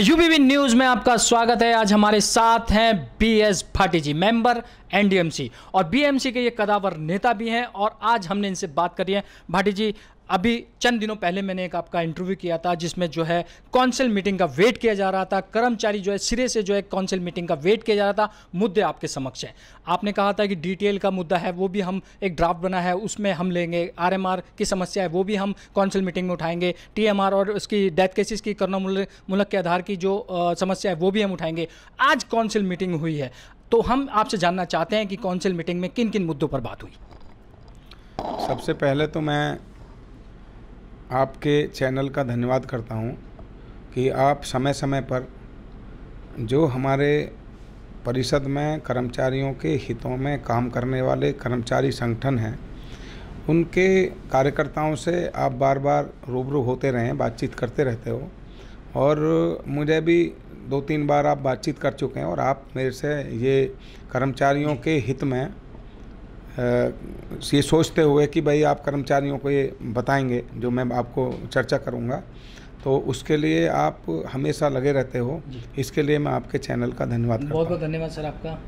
यूबीबी news में आपका स्वागत है आज हमारे साथ हैं B S Bhati ji member NDMC और बीएमसी के ये कदावर नेता भी हैं और आज हमने इनसे बात करी है भाटी जी अभी चंद दिनों पहले मैंने एक आपका इंटरव्यू किया था जिसमें जो है काउंसिल मीटिंग का वेट किया जा रहा था कर्मचारी जो है सिरे से जो है काउंसिल मीटिंग का वेट किया जा रहा था मुद्दे आपके समक्ष है आपने कहा था कि डिटेल का मुद्दा है वो भी हम एक ड्राफ्ट बना है उसमें हम लेंगे आर की समस्या है वो भी हम काउंसिल मीटिंग में उठाएंगे टी और उसकी डेथ केसेस की मूलक के आधार की जो समस्या है वो भी हम उठाएंगे आज काउंसिल मीटिंग हुई है तो हम आपसे जानना चाहते हैं कि काउंसिल मीटिंग में किन किन मुद्दों पर बात हुई सबसे पहले तो मैं आपके चैनल का धन्यवाद करता हूँ कि आप समय समय पर जो हमारे परिषद में कर्मचारियों के हितों में काम करने वाले कर्मचारी संगठन हैं उनके कार्यकर्ताओं से आप बार बार रूबरू होते रहें बातचीत करते रहते हो और मुझे भी दो तीन बार आप बातचीत कर चुके हैं और आप मेरे से ये कर्मचारियों के हित में ये सोचते हुए कि भाई आप कर्मचारियों को ये बताएंगे जो मैं आपको चर्चा करूँगा तो उसके लिए आप हमेशा लगे रहते हो इसके लिए मैं आपके चैनल का धन्यवाद बहुत बहुत धन्यवाद सर आपका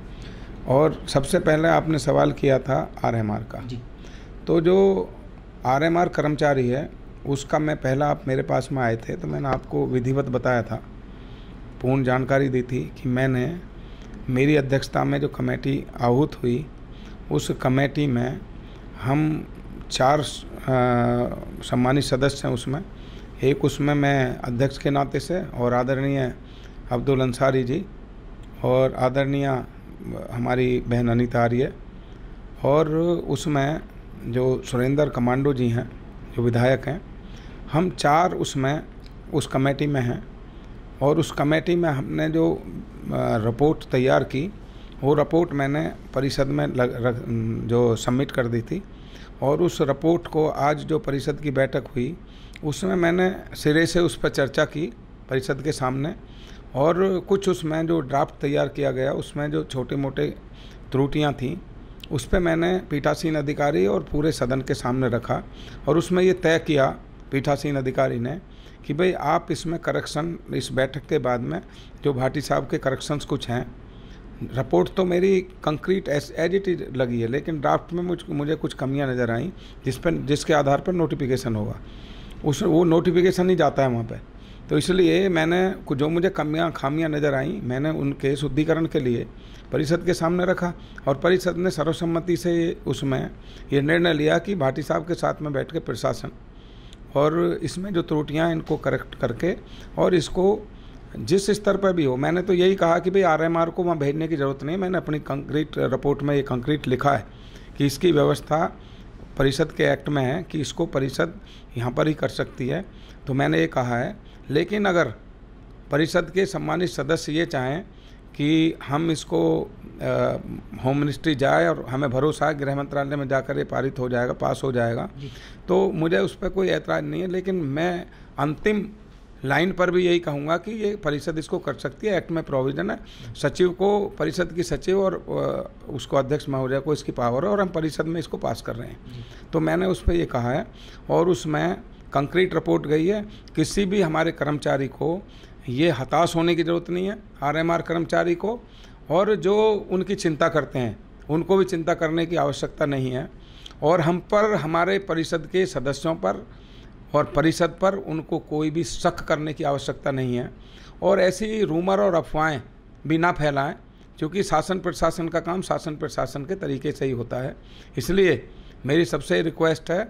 और सबसे पहले आपने सवाल किया था आर एम आर का जी। तो जो आर एम आर कर्मचारी है उसका मैं पहला आप मेरे पास में आए थे तो मैंने आपको विधिवत बताया था पूर्ण जानकारी दी थी कि मैंने मेरी अध्यक्षता में जो कमेटी आहूत हुई उस कमेटी में हम चार सम्मानित सदस्य हैं उसमें एक उसमें मैं अध्यक्ष के नाते से और आदरणीय अब्दुल अंसारी जी और आदरणीय हमारी बहन अनिता आर्य और उसमें जो सुरेंद्र कमांडो जी हैं जो विधायक हैं हम चार उसमें उस कमेटी में हैं और उस कमेटी में हमने जो रिपोर्ट तैयार की वो रिपोर्ट मैंने परिषद में लग, रख, जो सबमिट कर दी थी और उस रिपोर्ट को आज जो परिषद की बैठक हुई उसमें मैंने सिरे से उस पर चर्चा की परिषद के सामने और कुछ उसमें जो ड्राफ्ट तैयार किया गया उसमें जो छोटे मोटे त्रुटियां थीं उस पर मैंने पीठासीन अधिकारी और पूरे सदन के सामने रखा और उसमें ये तय किया पीठासीन अधिकारी ने कि भाई आप इसमें करेक्शन इस बैठक के बाद में जो भाटी साहब के करेक्शंस कुछ हैं रिपोर्ट तो मेरी कंक्रीट एज इट इज लगी है लेकिन ड्राफ्ट में मुझ मुझे कुछ कमियां नज़र आई जिस पर जिसके आधार पर नोटिफिकेशन होगा उस वो नोटिफिकेशन ही जाता है वहाँ पर तो इसलिए मैंने जो मुझे कमियां खामियां नज़र आई मैंने उनके शुद्धिकरण के लिए परिषद के सामने रखा और परिषद ने सर्वसम्मति से उसमें ये निर्णय लिया कि भाटी साहब के साथ में बैठ के प्रशासन और इसमें जो त्रुटियां इनको करेक्ट करके और इसको जिस स्तर पर भी हो मैंने तो यही कहा कि भाई आर को वहाँ भेजने की ज़रूरत नहीं मैंने अपनी कंक्रीट रिपोर्ट में ये कंक्रीट लिखा है कि इसकी व्यवस्था परिषद के एक्ट में है कि इसको परिषद यहाँ पर ही कर सकती है तो मैंने ये कहा है लेकिन अगर परिषद के सम्मानित सदस्य ये चाहें कि हम इसको आ, होम मिनिस्ट्री जाए और हमें भरोसा है गृह मंत्रालय में जाकर ये पारित हो जाएगा पास हो जाएगा तो मुझे उस पर कोई ऐतराज़ नहीं है लेकिन मैं अंतिम लाइन पर भी यही कहूँगा कि ये परिषद इसको कर सकती है एक्ट में प्रोविजन है सचिव को परिषद की सचिव और उसको अध्यक्ष महोदय को इसकी पावर है और हम परिषद में इसको पास कर रहे हैं तो मैंने उस पर यह कहा है और उसमें कंक्रीट रिपोर्ट गई है किसी भी हमारे कर्मचारी को ये हताश होने की ज़रूरत नहीं है आरएमआर कर्मचारी को और जो उनकी चिंता करते हैं उनको भी चिंता करने की आवश्यकता नहीं है और हम पर हमारे परिषद के सदस्यों पर और परिषद पर उनको कोई भी शक करने की आवश्यकता नहीं है और ऐसी रूमर और अफवाहें भी ना फैलाएं क्योंकि शासन प्रशासन का काम शासन प्रशासन के तरीके से ही होता है इसलिए मेरी सबसे रिक्वेस्ट है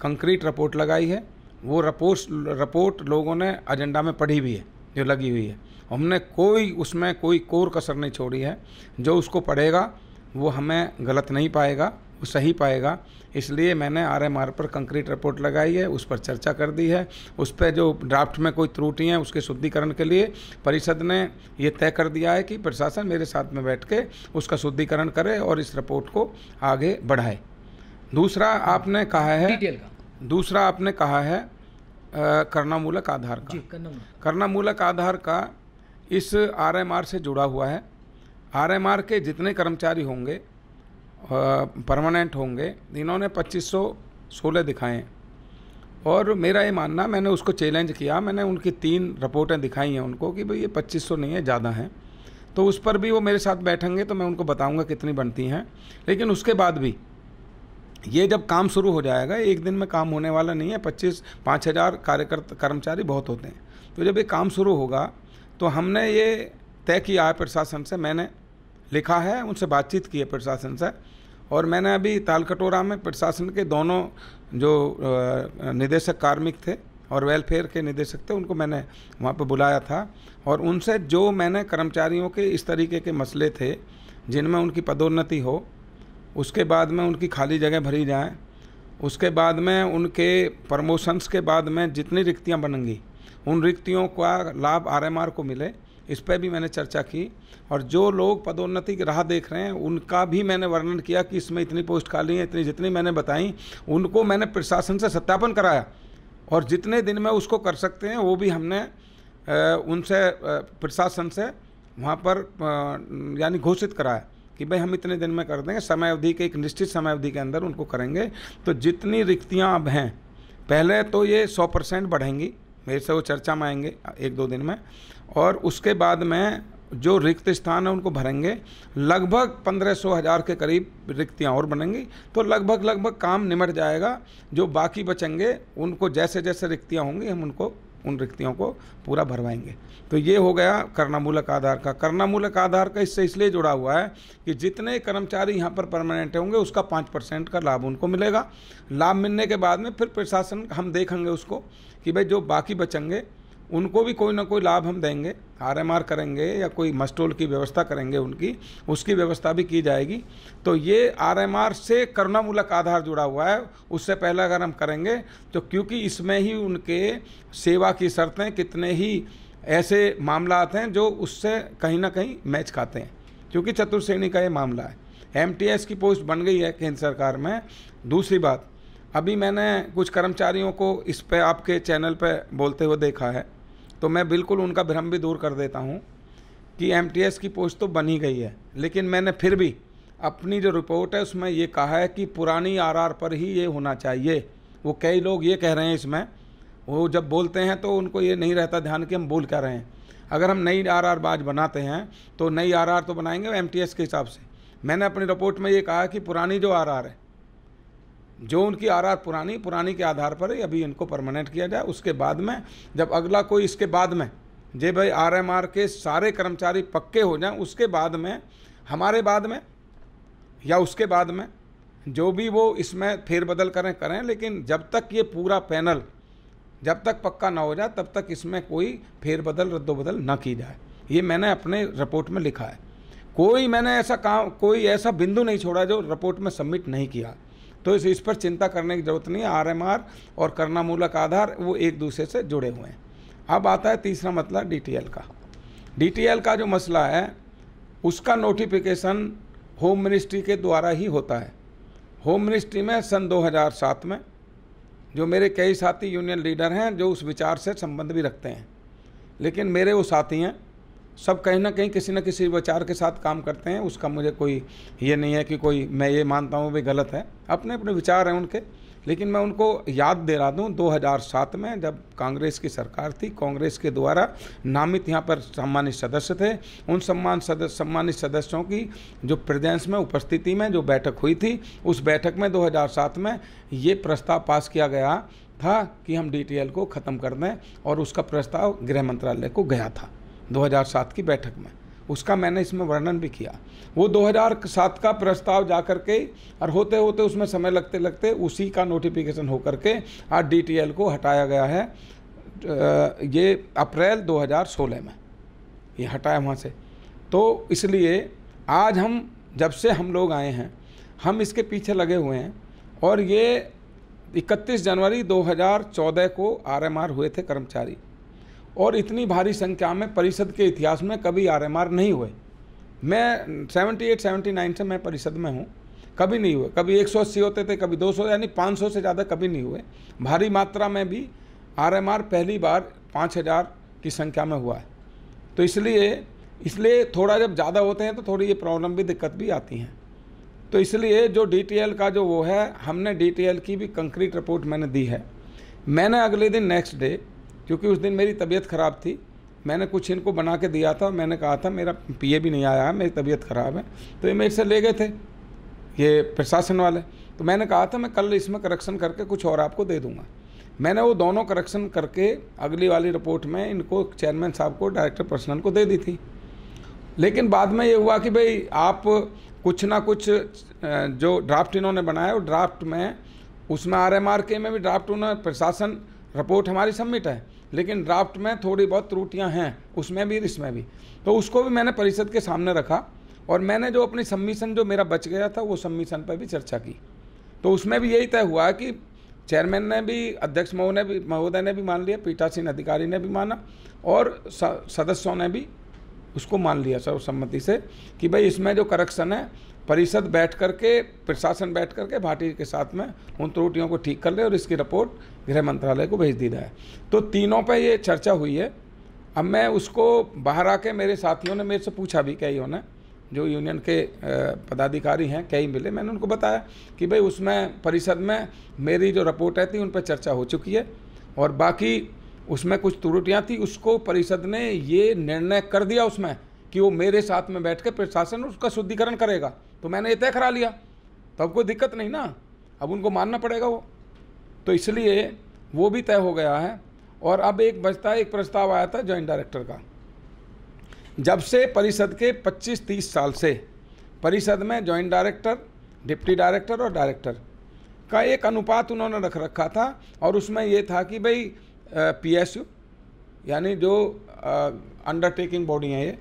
कंक्रीट रिपोर्ट लगाई है वो रिपोर्ट रिपोर्ट लोगों ने एजेंडा में पढ़ी भी है जो लगी हुई है हमने कोई उसमें कोई कोर कसर नहीं छोड़ी है जो उसको पढ़ेगा वो हमें गलत नहीं पाएगा वो सही पाएगा इसलिए मैंने आरएमआर पर कंक्रीट रिपोर्ट लगाई है उस पर चर्चा कर दी है उस पर जो ड्राफ्ट में कोई त्रुटि है उसके शुद्धिकरण के लिए परिषद ने ये तय कर दिया है कि प्रशासन मेरे साथ में बैठ के उसका शुद्धिकरण करे और इस रिपोर्ट को आगे बढ़ाए दूसरा आपने कहा है दूसरा आपने कहा है करनामूलक आधार का करनामूलक आधार का इस आरएमआर से जुड़ा हुआ है आरएमआर के जितने कर्मचारी होंगे परमानेंट होंगे इन्होंने 2516 दिखाए और मेरा ये मानना मैंने उसको चैलेंज किया मैंने उनकी तीन रिपोर्टें दिखाई हैं उनको कि भाई ये 2500 नहीं है ज़्यादा हैं तो उस पर भी वो मेरे साथ बैठेंगे तो मैं उनको बताऊंगा कितनी बनती हैं लेकिन उसके बाद भी ये जब काम शुरू हो जाएगा एक दिन में काम होने वाला नहीं है पच्चीस पाँच हज़ार कार्यकर्ता कर्मचारी बहुत होते हैं तो जब ये काम शुरू होगा तो हमने ये तय किया है प्रशासन से मैंने लिखा है उनसे बातचीत की है प्रशासन से और मैंने अभी तालकटोरा में प्रशासन के दोनों जो निदेशक कार्मिक थे और वेलफेयर के निदेशक थे उनको मैंने वहाँ पर बुलाया था और उनसे जो मैंने कर्मचारियों के इस तरीके के मसले थे जिनमें उनकी पदोन्नति हो उसके बाद में उनकी खाली जगह भरी जाए उसके बाद में उनके प्रमोशंस के बाद में जितनी रिक्तियाँ बनेंगी उन रिक्तियों का लाभ आरएमआर को मिले इस पर भी मैंने चर्चा की और जो लोग पदोन्नति की राह देख रहे हैं उनका भी मैंने वर्णन किया कि इसमें इतनी पोस्ट खाली हैं इतनी जितनी मैंने बताई उनको मैंने प्रशासन से सत्यापन कराया और जितने दिन में उसको कर सकते हैं वो भी हमने उनसे प्रशासन से वहाँ पर यानी घोषित कराया कि भाई हम इतने दिन में कर देंगे समय अवधि के एक निश्चित समय अवधि के अंदर उनको करेंगे तो जितनी रिक्तियाँ अब हैं पहले तो ये सौ परसेंट बढ़ेंगी फिर से वो चर्चा में आएंगे एक दो दिन में और उसके बाद में जो रिक्त स्थान है उनको भरेंगे लगभग पंद्रह सौ हज़ार के करीब रिक्तियाँ और बनेंगी तो लगभग लगभग काम निमट जाएगा जो बाकी बचेंगे उनको जैसे जैसे रिक्तियाँ होंगी हम उनको उन रिक्तियों को पूरा भरवाएंगे तो ये हो गया करनामूलक आधार का करनामूलक आधार का इससे इसलिए जुड़ा हुआ है कि जितने कर्मचारी यहाँ पर परमानेंट होंगे उसका पाँच परसेंट का लाभ उनको मिलेगा लाभ मिलने के बाद में फिर प्रशासन हम देखेंगे उसको कि भाई जो बाकी बचेंगे उनको भी कोई ना कोई लाभ हम देंगे आरएमआर करेंगे या कोई मस्टोल की व्यवस्था करेंगे उनकी उसकी व्यवस्था भी की जाएगी तो ये आरएमआर से करुणामूलक आधार जुड़ा हुआ है उससे पहले अगर हम करेंगे तो क्योंकि इसमें ही उनके सेवा की शर्तें कितने ही ऐसे मामला आते हैं जो उससे कहीं ना कहीं मैच खाते हैं क्योंकि चतुर्श्रेणी का ये मामला है एम की पोस्ट बन गई है केंद्र सरकार में दूसरी बात अभी मैंने कुछ कर्मचारियों को इस पे आपके चैनल पे बोलते हुए देखा है तो मैं बिल्कुल उनका भ्रम भी दूर कर देता हूँ कि एम की पोस्ट तो बनी गई है लेकिन मैंने फिर भी अपनी जो रिपोर्ट है उसमें ये कहा है कि पुरानी आरआर पर ही ये होना चाहिए वो कई लोग ये कह रहे हैं इसमें वो जब बोलते हैं तो उनको ये नहीं रहता ध्यान कि हम बोल क्या रहे हैं अगर हम नई आरआर बाज बनाते हैं तो नई आरआर तो बनाएंगे एम के हिसाब से मैंने अपनी रिपोर्ट में ये कहा कि पुरानी जो आर है जो उनकी आर पुरानी पुरानी के आधार पर ही अभी इनको परमानेंट किया जाए उसके बाद में जब अगला कोई इसके बाद में जे भाई आर के सारे कर्मचारी पक्के हो जाएं उसके बाद में हमारे बाद में या उसके बाद में जो भी वो इसमें फेरबदल करें करें लेकिन जब तक ये पूरा पैनल जब तक पक्का ना हो जाए तब तक इसमें कोई फेरबदल रद्दोबदल ना की जाए ये मैंने अपने रिपोर्ट में लिखा है कोई मैंने ऐसा काम कोई ऐसा बिंदु नहीं छोड़ा जो रिपोर्ट में सबमिट नहीं किया तो इस इस पर चिंता करने की जरूरत नहीं है आर और करनामूलक आधार वो एक दूसरे से जुड़े हुए हैं अब आता है तीसरा मतलब डी का डी का जो मसला है उसका नोटिफिकेशन होम मिनिस्ट्री के द्वारा ही होता है होम मिनिस्ट्री में सन 2007 में जो मेरे कई साथी यूनियन लीडर हैं जो उस विचार से संबंध भी रखते हैं लेकिन मेरे वो साथी हैं सब कहीं ना कहीं किसी न किसी विचार के साथ काम करते हैं उसका मुझे कोई ये नहीं है कि कोई मैं ये मानता हूँ भी गलत है अपने अपने विचार हैं उनके लेकिन मैं उनको याद दिला दूँ दो में जब कांग्रेस की सरकार थी कांग्रेस के द्वारा नामित यहाँ पर सम्मानित सदस्य थे उन सम्मान सदस्य सम्मानित सदस्यों की जो प्रेजेंस में उपस्थिति में जो बैठक हुई थी उस बैठक में 2007 में ये प्रस्ताव पास किया गया था कि हम डीटीएल को ख़त्म कर दें और उसका प्रस्ताव गृह मंत्रालय को गया था 2007 की बैठक में उसका मैंने इसमें वर्णन भी किया वो 2007 का प्रस्ताव जा करके और होते होते उसमें समय लगते लगते उसी का नोटिफिकेशन होकर के आज डी को हटाया गया है ये अप्रैल 2016 में ये हटाया वहाँ से तो इसलिए आज हम जब से हम लोग आए हैं हम इसके पीछे लगे हुए हैं और ये 31 जनवरी 2014 को आरएमआर हुए थे कर्मचारी और इतनी भारी संख्या में परिषद के इतिहास में कभी आर नहीं हुए मैं 78, 79 से मैं परिषद में हूँ कभी नहीं हुए कभी 180 होते थे कभी 200 यानी 500 से ज़्यादा कभी नहीं हुए भारी मात्रा में भी आर पहली बार 5000 की संख्या में हुआ है तो इसलिए इसलिए थोड़ा जब ज़्यादा होते हैं तो थोड़ी ये प्रॉब्लम भी दिक्कत भी आती हैं तो इसलिए जो डी का जो वो है हमने डी की भी कंक्रीट रिपोर्ट मैंने दी है मैंने अगले दिन नेक्स्ट डे क्योंकि उस दिन मेरी तबीयत ख़राब थी मैंने कुछ इनको बना के दिया था मैंने कहा था मेरा पीए भी नहीं आया है मेरी तबीयत ख़राब है तो ये मेरे से ले गए थे ये प्रशासन वाले तो मैंने कहा था मैं कल इसमें करेक्शन करके कुछ और आपको दे दूंगा मैंने वो दोनों करेक्शन करके अगली वाली रिपोर्ट में इनको चेयरमैन साहब को डायरेक्टर पर्सनल को दे दी थी लेकिन बाद में ये हुआ कि भाई आप कुछ ना कुछ जो ड्राफ्ट इन्होंने बनाया वो ड्राफ्ट में उसमें आर एम आर के में भी ड्राफ्ट उन्होंने प्रशासन रिपोर्ट हमारी सबमिट है लेकिन ड्राफ्ट में थोड़ी बहुत त्रुटियाँ हैं उसमें भी इसमें भी तो उसको भी मैंने परिषद के सामने रखा और मैंने जो अपनी सम्मिशन जो मेरा बच गया था वो सम्मिशन पर भी चर्चा की तो उसमें भी यही तय हुआ कि चेयरमैन ने भी अध्यक्ष महोदय ने भी महोदय ने भी मान लिया पीठासीन अधिकारी ने भी माना और सदस्यों ने भी उसको मान लिया सर्वसम्मति से कि भाई इसमें जो करेक्शन है परिषद बैठ करके प्रशासन बैठ करके भाटी के साथ में उन त्रुटियों को ठीक कर ले और इसकी रिपोर्ट गृह मंत्रालय को भेज दिया है तो तीनों पे ये चर्चा हुई है अब मैं उसको बाहर आके मेरे साथियों ने मेरे से पूछा भी कई उन्होंने जो यूनियन के पदाधिकारी हैं कई मिले मैंने उनको बताया कि भाई उसमें परिषद में मेरी जो रिपोर्ट है थी उन पर चर्चा हो चुकी है और बाकी उसमें कुछ त्रुटियाँ थी उसको परिषद ने ये निर्णय कर दिया उसमें कि वो मेरे साथ में बैठ कर प्रशासन उसका शुद्धिकरण करेगा तो मैंने ये तय करा लिया तो कोई दिक्कत नहीं ना अब उनको मानना पड़ेगा वो तो इसलिए वो भी तय हो गया है और अब एक बचता है एक प्रस्ताव आया था जॉइंट डायरेक्टर का जब से परिषद के 25-30 साल से परिषद में जॉइंट डायरेक्टर डिप्टी डायरेक्टर और डायरेक्टर का एक अनुपात उन्होंने रख रखा था और उसमें ये था कि भाई पीएसयू यानी जो अंडरटेकिंग बॉडी हैं ये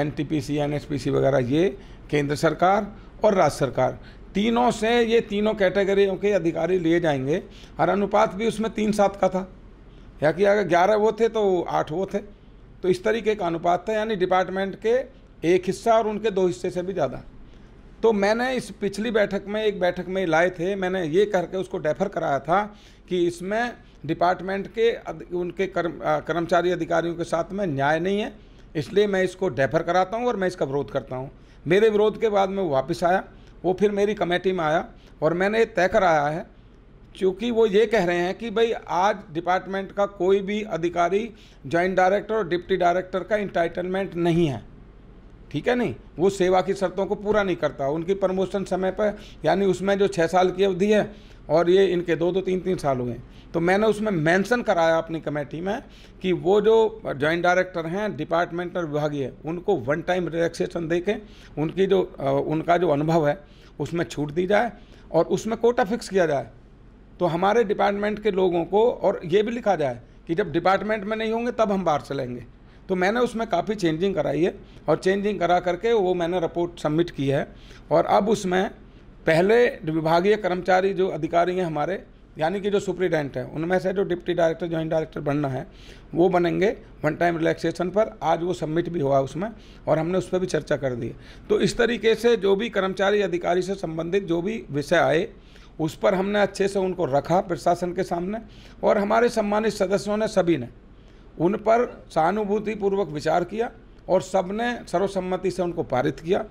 एनटीपीसी एनएसपीसी वगैरह ये केंद्र सरकार और राज्य सरकार तीनों से ये तीनों कैटेगरियों के अधिकारी लिए जाएंगे और अनुपात भी उसमें तीन सात का था या कि अगर ग्यारह वो थे तो आठ वो थे तो इस तरीके का अनुपात था यानी डिपार्टमेंट के एक हिस्सा और उनके दो हिस्से से भी ज़्यादा तो मैंने इस पिछली बैठक में एक बैठक में लाए थे मैंने ये कह के उसको डेफर कराया था कि इसमें डिपार्टमेंट के उनके कर्म कर्मचारी अधिकारियों के साथ में न्याय नहीं है इसलिए मैं इसको डेफर कराता हूँ और मैं इसका विरोध करता हूँ मेरे विरोध के बाद में वो वापस आया वो फिर मेरी कमेटी में आया और मैंने तय कराया है क्योंकि वो ये कह रहे हैं कि भाई आज डिपार्टमेंट का कोई भी अधिकारी जॉइंट डायरेक्टर और डिप्टी डायरेक्टर का इंटाइटलमेंट नहीं है ठीक है नहीं वो सेवा की शर्तों को पूरा नहीं करता उनकी प्रमोशन समय पर यानी उसमें जो छः साल की अवधि है और ये इनके दो दो तीन तीन साल हुए तो मैंने उसमें मेंशन कराया अपनी कमेटी में कि वो जो जॉइंट डायरेक्टर हैं डिपार्टमेंटल विभागीय उनको वन टाइम रिलैक्सेशन दे के उनकी जो उनका जो अनुभव है उसमें छूट दी जाए और उसमें कोटा फिक्स किया जाए तो हमारे डिपार्टमेंट के लोगों को और ये भी लिखा जाए कि जब डिपार्टमेंट में नहीं होंगे तब हम बाहर चलेंगे तो मैंने उसमें काफ़ी चेंजिंग कराई है और चेंजिंग करा करके वो मैंने रिपोर्ट सबमिट की है और अब उसमें पहले विभागीय कर्मचारी जो अधिकारी हैं हमारे यानी कि जो सुप्रीडेंट हैं उनमें से जो डिप्टी डायरेक्टर ज्वाइंट डायरेक्टर बनना है वो बनेंगे वन टाइम रिलैक्सेशन पर आज वो सबमिट भी हुआ उसमें और हमने उस पर भी चर्चा कर दी तो इस तरीके से जो भी कर्मचारी अधिकारी से संबंधित जो भी विषय आए उस पर हमने अच्छे से उनको रखा प्रशासन के सामने और हमारे सम्मानित सदस्यों ने सभी ने उन पर सहानुभूतिपूर्वक विचार किया और सबने सर्वसम्मति से उनको पारित किया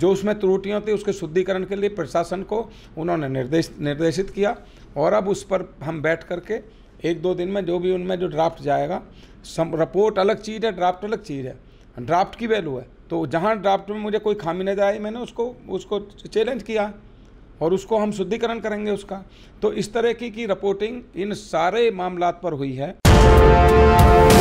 जो उसमें त्रुटियाँ थी उसके शुद्धिकरण के लिए प्रशासन को उन्होंने निर्देश निर्देशित किया और अब उस पर हम बैठ करके एक दो दिन में जो भी उनमें जो ड्राफ्ट जाएगा सम रिपोर्ट अलग चीज़ है ड्राफ्ट अलग चीज़ है ड्राफ्ट की वैल्यू है तो जहाँ ड्राफ्ट में मुझे कोई खामी नजर आई मैंने उसको उसको चैलेंज किया और उसको हम शुद्धिकरण करेंगे उसका तो इस तरह की, की रिपोर्टिंग इन सारे मामलात पर हुई है